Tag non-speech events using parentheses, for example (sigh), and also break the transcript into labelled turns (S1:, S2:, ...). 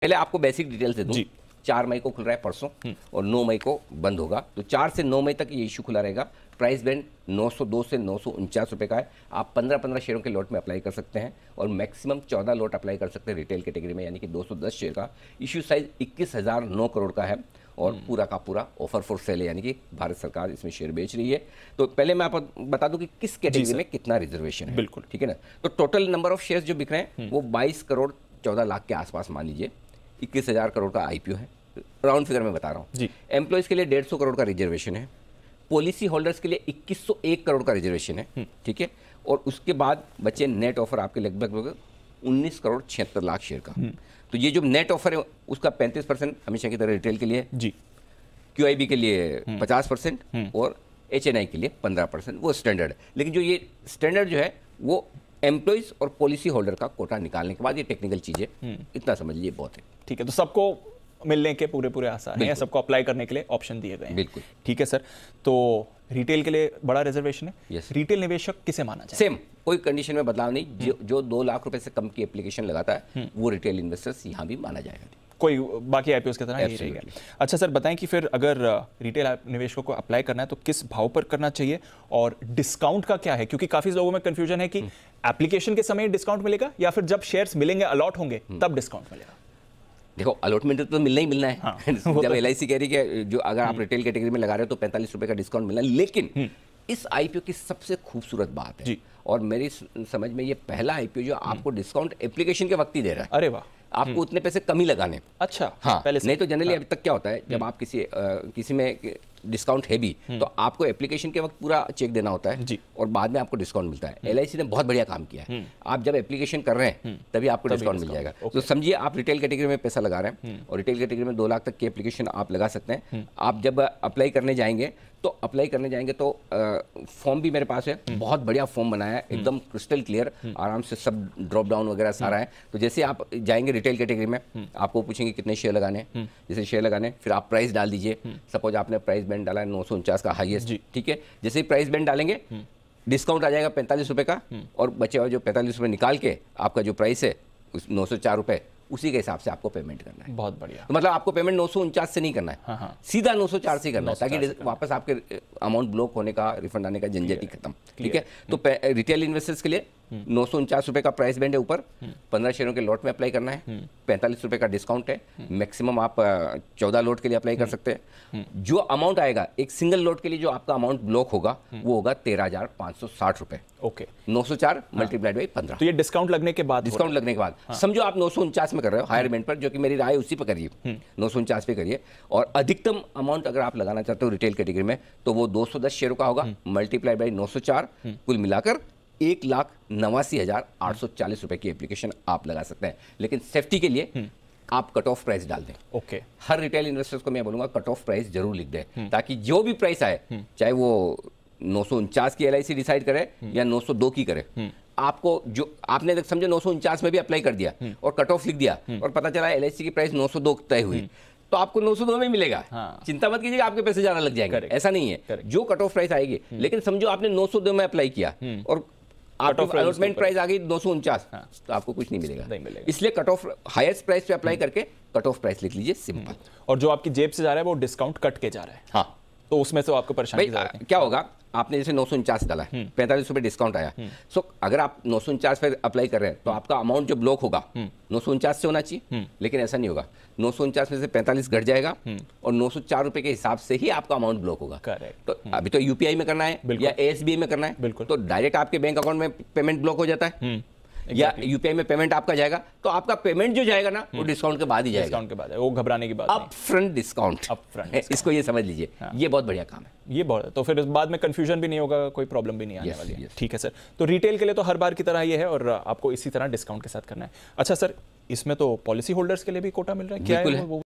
S1: पहले आपको basic detail दे दूँ चार मई को खुल रहा है परसों हम्म। और नौ मई को बंद होगा तो चार से नौ मई तक ये इशू खुला रहेगा प्राइस बैंड 902 से नौ रुपए का है आप 15-15 शेयरों के लॉट में अप्लाई कर सकते हैं और मैक्सिमम 14 लॉट अप्लाई कर सकते हैं रिटेल कैटेगरी में यानी कि 210 शेयर का इश्यू साइज इक्कीस करोड़ का है और हम्म। पूरा का पूरा ऑफर फॉर सेल है यानी कि भारत सरकार इसमें शेयर बेच रही है तो पहले मैं आपको बता दूं कि किस कैटेगरी में कितना रिजर्वेशन है बिल्कुल ठीक है ना तो टोटल नंबर ऑफ शेयर जो बिक रहे हैं हम्म। वो बाईस करोड़ चौदह लाख के आसपास मान लीजिए इक्कीस हज़ार करोड़ का आईपीओ है राउंड फिगर में बता रहा हूँ एम्प्लॉयज़ के लिए डेढ़ सौ करोड़ का रिजर्वेशन है पॉलिसी होल्डर्स के लिए 2101 करोड़ का रिजर्वेशन है हम्म। ठीक है और उसके बाद बचे नेट ऑफर आपके लगभग लगभग उन्नीस करोड़ छिहत्तर लाख शेयर का हम्म। तो ये जो नेट ऑफर है उसका पैंतीस परसेंट हमेशा की तरह रिटेल के लिए जी क्यू के लिए हम्म। पचास परसेंट और एच के लिए पंद्रह परसेंट वो स्टैंडर्ड है लेकिन जो ये स्टैंडर्ड जो है वो एम्प्लॉयज़ और पॉलिसी होल्डर का कोटा निकालने के बाद ये टेक्निकल चीज़ है इतना समझ लीजिए बहुत है ठीक है तो सबको मिलने के पूरे पूरे आसार हैं सबको अप्लाई करने के लिए ऑप्शन दिए गए बिल्कुल ठीक है सर तो रिटेल के लिए बड़ा रिजर्वेशन है yes. रिटेल निवेशक किसे माना जाए सेम कोई कंडीशन में बदलाव नहीं जो हम्म। जो दो लाख रुपए से कम की एप्लीकेशन लगाता है हम्म। वो रिटेल इन्वेस्टर्स यहाँ भी माना जाएगा कोई बाकी आई की तरह ही रहेगा अच्छा सर बताएं कि फिर अगर रिटेल निवेशकों को अप्लाई करना है तो किस भाव पर करना चाहिए और डिस्काउंट का क्या है क्योंकि काफ़ी लोगों में कंफ्यूजन है कि एप्लीकेशन हम्म। के समय डिस्काउंट मिलेगा या फिर जब शेयर्स मिलेंगे अलॉट होंगे तब डिस्काउंट मिलेगा देखो अलॉटमेंट तो मिलना ही मिलना है हाँ, (laughs) जब एल आई सी कह रही है जो अगर आप रिटेल हम्म। कैटेगरी में लगा रहे हो तो पैंतालीस रुपए का डिस्काउंट मिलना लेकिन हम्म। इस आईपीओ की सबसे खूबसूरत बात है और मेरी समझ में ये पहला आईपीओ जो हम्म। आपको डिस्काउंट एप्लीकेशन के वक्त ही दे रहा है अरे वाह आपको उतने पैसे कम ही लगाने अच्छा हाँ पहले नहीं तो जनरली हाँ। अभी तक क्या होता है जब आप किसी किसी में डिस्काउंट है भी हम्म। तो आपको एप्लीकेशन के वक्त पूरा चेक देना होता है जी और बाद में आपको डिस्काउंट मिलता है एल ने बहुत बढ़िया काम किया है हम्म। आप जब एप्लीकेशन कर रहे हैं हम्म। तभी आपको डिस्काउंट मिल जाएगा तो समझिए आप रिटेल कैटेगरी में पैसा लगा रहे हैं और रिटेल कैटेगरी में दो लाख तक की एप्लीकेशन आप लगा सकते हैं आप जब अप्लाई करने जाएंगे तो अप्लाई करने जाएंगे तो फॉर्म भी मेरे पास है हम्म। बहुत बढ़िया फॉर्म बनाया है हम्म। एकदम क्रिस्टल हम्म। क्लियर आराम से सब ड्रॉप डाउन वगैरह सारा है तो जैसे आप जाएंगे रिटेल कैटेगरी में आपको पूछेंगे कितने शेयर लगाने जैसे शेयर लगाने फिर आप प्राइस डाल दीजिए सपोज आपने प्राइस बैंड डाला है नौ का हाइएस्ट ठीक है जैसे ही प्राइस बैंड डालेंगे डिस्काउंट आ जाएगा पैंतालीस रुपये का और बचे हुआ जो पैंतालीस रुपये निकाल के आपका जो प्राइस है उस नौ सौ चार रुपये उसी के हिसाब से आपको पेमेंट करना है बहुत बढ़िया तो मतलब आपको पेमेंट नौ से नहीं करना है हाँ हाँ। सीधा नौ सौ चार से करना है ताकि वापस आपके अमाउंट ब्लॉक होने का रिफंड आने का झंझटी खत्म ठीक है तो रिटेल हम्म। इन्वेस्टर्स के लिए नौ सौ उनचास रुपए का प्राइस बैंड है ऊपर हम्म। पंद्रह शेयरों के लॉट में अप्लाई करना है हम्म। पैंतालीस रुपए का डिस्काउंट है मैक्सिमम आप चौदह लॉट के लिए अप्लाई कर हम्म। सकते हैं जो अमाउंट आएगा एक सिंगल लॉट के लिए जो आपका अमाउंट ब्लॉक होगा वो होगा तेरह हजार पांच सौ साठ रुपए ओके नौ सौ चार मल्टीप्लाइड हाँ। बाई पंद्रह तो ये डिस्काउंट लगने के बाद डिस्काउंट लगने के बाद हाँ। समझो आप नौ सौ उनचास में कर रहे हो हायर बैंड पर जो कि मेरी राय उसी पर करिए नौ सौ उनचास पे करिए और अधिकतम अमाउंट अगर आप लगाना चाहते हो रिटेल कैटेगरी में तो वो दो सौ दस शेयरों का होगा मल्टीप्लाई बाई नौ सौ चार कुल मिलाकर एक लाख नवासी हज़ार आठ सौ चालीस रुपए की एप्लीकेशन आप लगा सकते हैं लेकिन सेफ्टी के लिए हम्म। आप कट ऑफ प्राइस डाल दें ओके हर रिटेल इन्वेस्टर्स को मैं बोलूंगा कट ऑफ प्राइस जरूर लिख दें हम्म। ताकि जो भी प्राइस आए हम्म। चाहे वो नौ सौ उनचास की एल डिसाइड करे या 902 की करे आपको जो आपने तक समझो नौ में भी अप्लाई कर दिया और कट ऑफ लिख दिया और पता चला एल की प्राइस नौ 902 तय हुई तो आपको नौ 902 में मिलेगा हाँ। चिंता मत कीजिएगा आपके पैसे ज्यादा लग जाएंगे ऐसा नहीं है जो कट ऑफ प्राइस आएगी लेकिन समझो आपने नौ 902 में अप्लाई किया और ऑफ अलॉटमेंट प्राइस आ गई दो सौ उनचास हाँ। तो आपको कुछ नहीं मिलेगा नहीं मिलेगा इसलिए कट ऑफ हाइस्ट प्राइस पे अप्लाई हम्म। करके कट ऑफ प्राइस लिख लीजिए सिंपल हम्म। और जो आपकी जेब से जा रहा है वो डिस्काउंट कट के जा रहा है हाँ तो उसमें से आपको परेशानी क्या होगा आपने जैसे नौ सौ डाला हम्म। पैंतालीस रुपए डिस्काउंट आया सो हम्म। अगर आप नौ सौ पे अप्लाई कर रहे हैं तो हम्म। आपका अमाउंट जो ब्लॉक होगा नौ सौ से होना चाहिए लेकिन ऐसा नहीं होगा नौ सौ में से पैंतालीस घट जाएगा और नौ सौ रुपए के हिसाब से ही आपका अमाउंट ब्लॉक होगा तो अभी तो यूपीआई में करना है या एस में करना है तो डायरेक्ट आपके बैंक अकाउंट में पेमेंट ब्लॉक हो जाता है या यूपीआई में पेमेंट आपका जाएगा तो आपका पेमेंट जो जाएगा ना वो डिस्काउंट हम्म। के बाद ही जाएगा डिस्काउंट के बाद वो घबराने की बात up front discount up front इसको ये समझ लीजिए हाँ। ये बहुत बढ़िया काम है ये बहुत तो फिर बाद में कंफ्यूजन भी नहीं होगा कोई प्रॉब्लम भी नहीं आने वाली है ठीक है सर तो रिटेल के लिए तो हर बार की तरह ये है और आपको इसी तरह डिस्काउंट के साथ करना है अच्छा सर इसमें तो पॉलिसी होल्डर्स के लिए भी कोटा मिल रहा है क्या है